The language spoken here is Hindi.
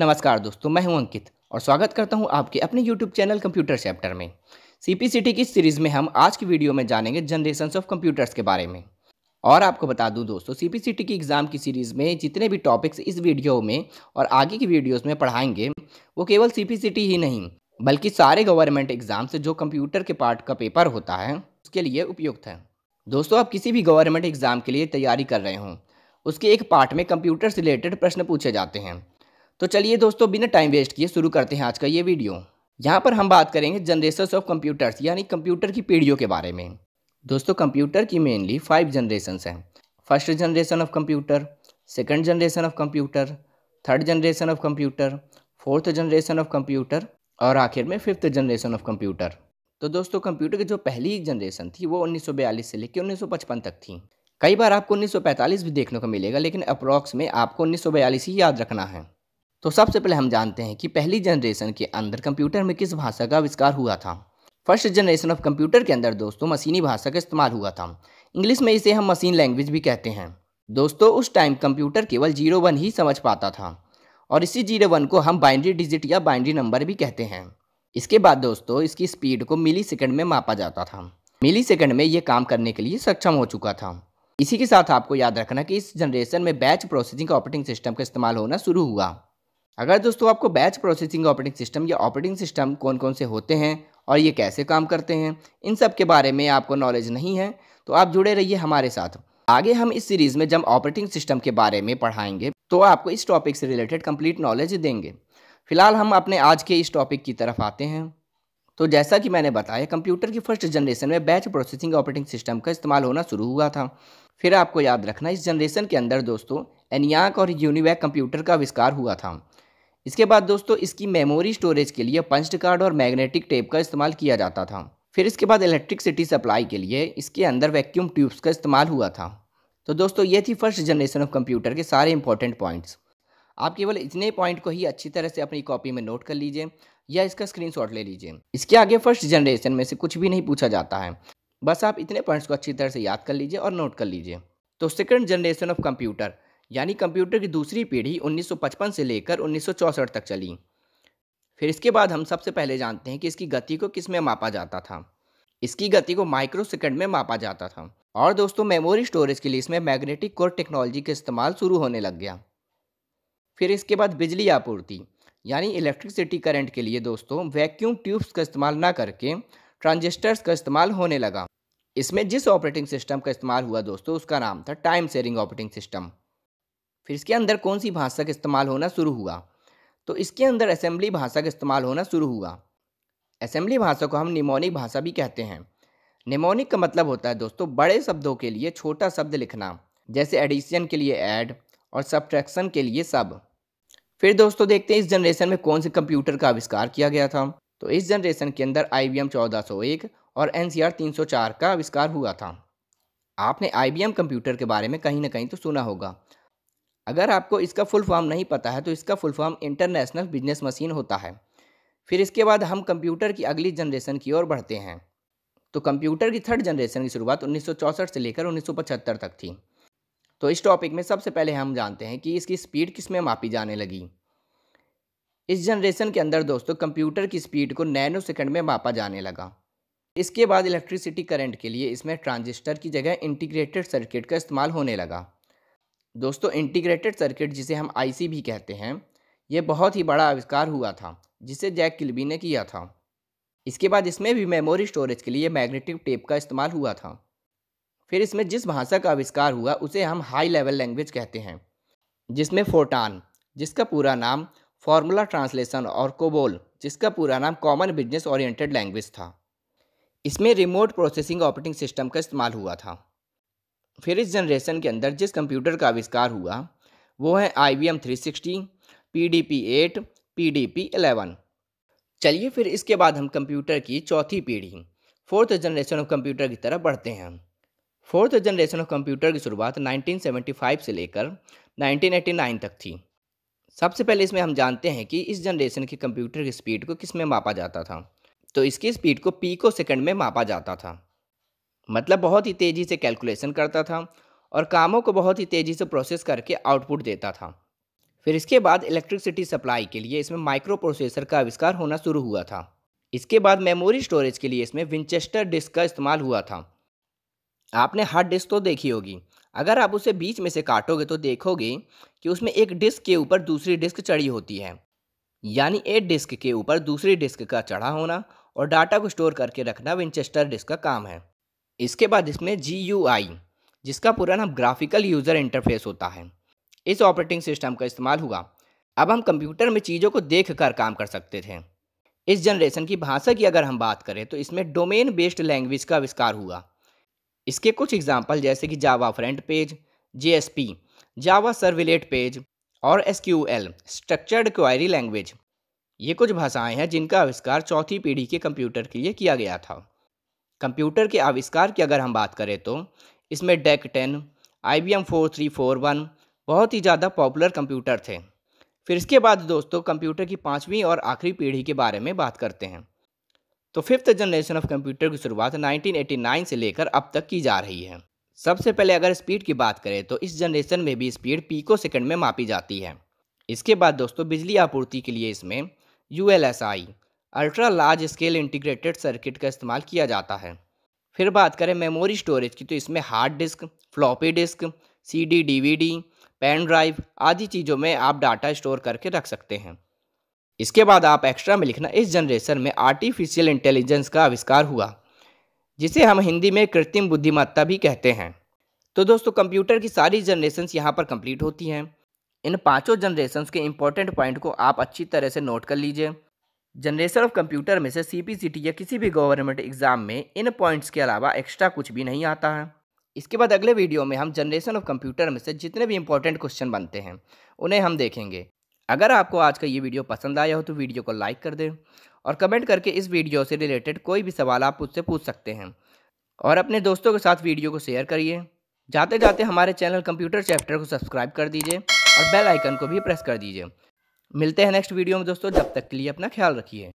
नमस्कार दोस्तों मैं हूं अंकित और स्वागत करता हूं आपके अपने YouTube चैनल कंप्यूटर चैप्टर में सी पी की सीरीज़ में हम आज की वीडियो में जानेंगे जनरेशन ऑफ कंप्यूटर्स के बारे में और आपको बता दूं दोस्तों सी पी की एग्ज़ाम की सीरीज़ में जितने भी टॉपिक्स इस वीडियो में और आगे की वीडियोज़ में पढ़ाएंगे वो केवल सी पी ही नहीं बल्कि सारे गवर्नमेंट एग्ज़ाम से जो कंप्यूटर के पार्ट का पेपर होता है उसके लिए उपयुक्त है दोस्तों आप किसी भी गवर्नमेंट एग्ज़ाम के लिए तैयारी कर रहे हों उसके एक पार्ट में कंप्यूटर से रिलेटेड प्रश्न पूछे जाते हैं तो चलिए दोस्तों बिना टाइम वेस्ट किए शुरू करते हैं आज का ये वीडियो यहाँ पर हम बात करेंगे जनरेशन ऑफ कंप्यूटर्स यानी कंप्यूटर की पीढ़ियों के बारे में दोस्तों कंप्यूटर की मेनली फाइव जनरेशन हैं first generation of computer second generation of computer third generation of computer fourth generation of computer और आखिर में फिफ्थ जनरेशन ऑफ कंप्यूटर तो दोस्तों कंप्यूटर की जो पहली जनरेशन थी वो 1942 से लेकर 1955 तक थी कई बार आपको 1945 भी देखने को मिलेगा लेकिन अप्रॉक्स में आपको 1942 ही याद रखना है तो सबसे पहले हम जानते हैं कि पहली जनरेशन के अंदर कंप्यूटर में किस भाषा का आविष्कार हुआ था फर्स्ट जनरेशन ऑफ कंप्यूटर के अंदर दोस्तों मशीनी भाषा का इस्तेमाल हुआ था इंग्लिश में इसे हम मशीन लैंग्वेज भी कहते हैं दोस्तों उस टाइम कंप्यूटर केवल जीरो वन ही समझ पाता था और इसी जीरो वन को हम बाइंड्री डिजिट या बाइंड्री नंबर भी कहते हैं इसके बाद दोस्तों इसकी स्पीड को मिली सेकेंड में मापा जाता था मिली सेकेंड में ये काम करने के लिए सक्षम हो चुका था इसी के साथ आपको याद रखना कि इस जनरेशन में बैच प्रोसेसिंग ऑपरेटिंग सिस्टम का इस्तेमाल होना शुरू हुआ अगर दोस्तों आपको बैच प्रोसेसिंग ऑपरेटिंग सिस्टम या ऑपरेटिंग सिस्टम कौन कौन से होते हैं और ये कैसे काम करते हैं इन सब के बारे में आपको नॉलेज नहीं है तो आप जुड़े रहिए हमारे साथ आगे हम इस सीरीज़ में जब ऑपरेटिंग सिस्टम के बारे में पढ़ाएंगे तो आपको इस टॉपिक से रिलेटेड कंप्लीट नॉलेज देंगे फिलहाल हम अपने आज के इस टॉपिक की तरफ आते हैं तो जैसा कि मैंने बताया कंप्यूटर की फर्स्ट जनरेशन में बैच प्रोसेसिंग ऑपरेटिंग सिस्टम का इस्तेमाल होना शुरू हुआ था फिर आपको याद रखना इस जनरेशन के अंदर दोस्तों एनियाक और यूनिवैक कंप्यूटर का आविष्कार हुआ था इसके बाद दोस्तों इसकी मेमोरी स्टोरेज के लिए पंच कार्ड और मैग्नेटिक टेप का इस्तेमाल किया जाता था फिर इसके बाद इलेक्ट्रिकसिटी सप्लाई के लिए इसके अंदर वैक्यूम ट्यूब्स का इस्तेमाल हुआ था तो दोस्तों ये थी फर्स्ट जनरेशन ऑफ कंप्यूटर के सारे इंपॉर्टेंट पॉइंट्स आप केवल इतने पॉइंट को ही अच्छी तरह से अपनी कॉपी में नोट कर लीजिए या इसका स्क्रीनशॉट ले लीजिए इसके आगे फर्स्ट जनरेशन में से कुछ भी नहीं पूछा जाता है बस आप इतने पॉइंट्स को अच्छी तरह से याद कर लीजिए और नोट कर लीजिए तो सेकेंड जनरेशन ऑफ कंप्यूटर यानी कंप्यूटर की दूसरी पीढ़ी 1955 से लेकर 1964 तक चली फिर इसके बाद हम सबसे पहले जानते हैं कि इसकी गति को किस में मापा जाता था इसकी गति को माइक्रो सेकेंड में मापा जाता था और दोस्तों मेमोरी स्टोरेज के लिए इसमें मैग्नेटिक कोर टेक्नोलॉजी का इस्तेमाल शुरू होने लग गया फिर इसके बाद बिजली आपूर्ति यानी इलेक्ट्रिसिटी करंट के लिए दोस्तों वैक्यूम ट्यूब्स का इस्तेमाल ना करके ट्रांजिस्टर्स का इस्तेमाल होने लगा इसमें जिस ऑपरेटिंग सिस्टम का इस्तेमाल हुआ दोस्तों उसका नाम था टाइम शेयरिंग ऑपरेटिंग सिस्टम फिर इसके अंदर कौन सी भाषा का इस्तेमाल होना शुरू हुआ तो इसके अंदर असेंबली भाषा का इस्तेमाल होना शुरू हुआ असेंबली भाषा को हम निमोनिक भाषा भी कहते हैं निमोनिक का मतलब होता है दोस्तों बड़े शब्दों के लिए छोटा शब्द लिखना जैसे एडिशन के लिए ऐड और सब्ट्रैक्शन के लिए सब फिर दोस्तों देखते हैं इस जनरेशन में कौन से कंप्यूटर का आविष्कार किया गया था तो इस जनरेशन के अंदर आई वी एम चौदह सौ एक और एन सी आर तीन सौ चार का आविष्कार हुआ था आपने आई एम कंप्यूटर के बारे में कहीं ना कहीं तो सुना होगा अगर आपको इसका फुल फॉर्म नहीं पता है तो इसका full form international business machine होता है फिर इसके बाद हम कंप्यूटर की अगली जनरेशन की ओर बढ़ते हैं तो कंप्यूटर की थर्ड जनरेशन की शुरुआत 1964 से लेकर 1975 तक थी तो इस टॉपिक में सबसे पहले हम जानते हैं कि इसकी स्पीड किस में मापी जाने लगी इस जनरेशन के अंदर दोस्तों कंप्यूटर की स्पीड को नैनो सेकंड में मापा जाने लगा इसके बाद इलेक्ट्रिसिटी करंट के लिए इसमें ट्रांजिस्टर की जगह इंटीग्रेटेड सर्किट का इस्तेमाल होने लगा दोस्तों इंटीग्रेटेड सर्किट जिसे हम आईसी भी कहते हैं ये बहुत ही बड़ा आविष्कार हुआ था जिसे जैक किल्बी ने किया था इसके बाद इसमें भी मेमोरी स्टोरेज के लिए मैग्नेटिक टेप का इस्तेमाल हुआ था फिर इसमें जिस भाषा का आविष्कार हुआ उसे हम हाई लेवल लैंग्वेज कहते हैं जिसमें फोटान जिसका पूरा नाम फार्मूला ट्रांसलेशन और कोबोल जिसका पूरा नाम कॉमन बिजनेस ओरिएंटेड लैंग्वेज था इसमें रिमोट प्रोसेसिंग ऑपरेटिंग सिस्टम का इस्तेमाल हुआ था फिर इस जनरेशन के अंदर जिस कंप्यूटर का आविष्कार हुआ वो है I B M three sixty P D P eight P D P eleven चलिए फिर इसके बाद हम कंप्यूटर की चौथी पीढ़ी फोर्थ जनरेशन ऑफ कंप्यूटर की तरफ बढ़ते हैं फोर्थ जनरेशन ऑफ कंप्यूटर की शुरुआत 1975 से लेकर 1989 तक थी सबसे पहले इसमें हम जानते हैं कि इस जनरेशन के कंप्यूटर की स्पीड को किस में मापा जाता था तो इसकी स्पीड को पीको सेकेंड में मापा जाता था मतलब बहुत ही तेज़ी से कैलकुलेशन करता था और कामों को बहुत ही तेज़ी से प्रोसेस करके आउटपुट देता था फिर इसके बाद इलेक्ट्रिसिटी सप्लाई के लिए इसमें माइक्रो प्रोसेसर का आविष्कार होना शुरू हुआ था इसके बाद मेमोरी स्टोरेज के लिए इसमें विंचेस्टर डिस्क का इस्तेमाल हुआ था आपने हार्ड डिस्क तो देखी होगी अगर आप उसे बीच में से काटोगे तो देखोगे कि उसमें एक डिस्क के ऊपर दूसरी डिस्क चढ़ी होती है यानी एक डिस्क के ऊपर दूसरी डिस्क का चढ़ा होना और डाटा को स्टोर करके रखना विंचेस्टर डिस्क का काम है इसके बाद इसमें जी यू आई जिसका पूरा नाम ग्राफिकल यूज़र इंटरफेस होता है इस ऑपरेटिंग सिस्टम का इस्तेमाल हुआ अब हम कंप्यूटर में चीज़ों को देख कर काम कर सकते थे इस जनरेशन की भाषा की अगर हम बात करें तो इसमें डोमेन बेस्ड लैंग्वेज का आविष्कार हुआ इसके कुछ एग्जाम्पल जैसे कि Java front page J S P Java servlet page और S Q L structured query language ये कुछ भाषाएं हैं जिनका आविष्कार चौथी पीढ़ी के कंप्यूटर के लिए किया गया था कंप्यूटर के आविष्कार की अगर हम बात करें तो इसमें DEC ten I B M four three four one बहुत ही ज़्यादा पॉपुलर कंप्यूटर थे फिर इसके बाद दोस्तों कंप्यूटर की पाँचवीं और आखिरी पीढ़ी के बारे में बात करते हैं तो फिफ्थ जनरेशन ऑफ कंप्यूटर की शुरुआत 1989 से लेकर अब तक की जा रही है सबसे पहले अगर स्पीड की बात करें तो इस जनरेशन में भी स्पीड पीको सेकंड में मापी जाती है इसके बाद दोस्तों बिजली आपूर्ति के लिए इसमें U L S I ultra large scale integrated circuit का इस्तेमाल किया जाता है फिर बात करें मेमोरी स्टोरेज की तो इसमें hard disk floppy disk CD, DVD, pen drive आदि चीज़ों में आप डाटा स्टोर करके रख सकते हैं इसके बाद आप एक्स्ट्रा में लिखना इस जनरेशन में आर्टिफिशियल इंटेलिजेंस का आविष्कार हुआ जिसे हम हिंदी में कृत्रिम बुद्धिमत्ता भी कहते हैं तो दोस्तों कंप्यूटर की सारी जनरेशन यहाँ पर कंप्लीट होती हैं इन पाँचों जनरेशन के इंपॉर्टेंट पॉइंट को आप अच्छी तरह से नोट कर लीजिए जनरेशन ऑफ कंप्यूटर में से सीपीसीटी या किसी भी गवर्नमेंट एग्ज़ाम में इन पॉइंट्स के अलावा एक्स्ट्रा कुछ भी नहीं आता है इसके बाद अगले वीडियो में हम जनरेशन ऑफ कंप्यूटर में से जितने भी इंपॉर्टेंट क्वेश्चन बनते हैं उन्हें हम देखेंगे अगर आपको आज का ये वीडियो पसंद आया हो तो वीडियो को लाइक कर दें और कमेंट करके इस वीडियो से रिलेटेड कोई भी सवाल आप उससे पूछ सकते हैं और अपने दोस्तों के साथ वीडियो को शेयर करिए जाते जाते हमारे चैनल कंप्यूटर चैप्टर को सब्सक्राइब कर दीजिए और बेल आइकन को भी प्रेस कर दीजिए मिलते हैं नेक्स्ट वीडियो में दोस्तों जब तक के लिए अपना ख्याल रखिए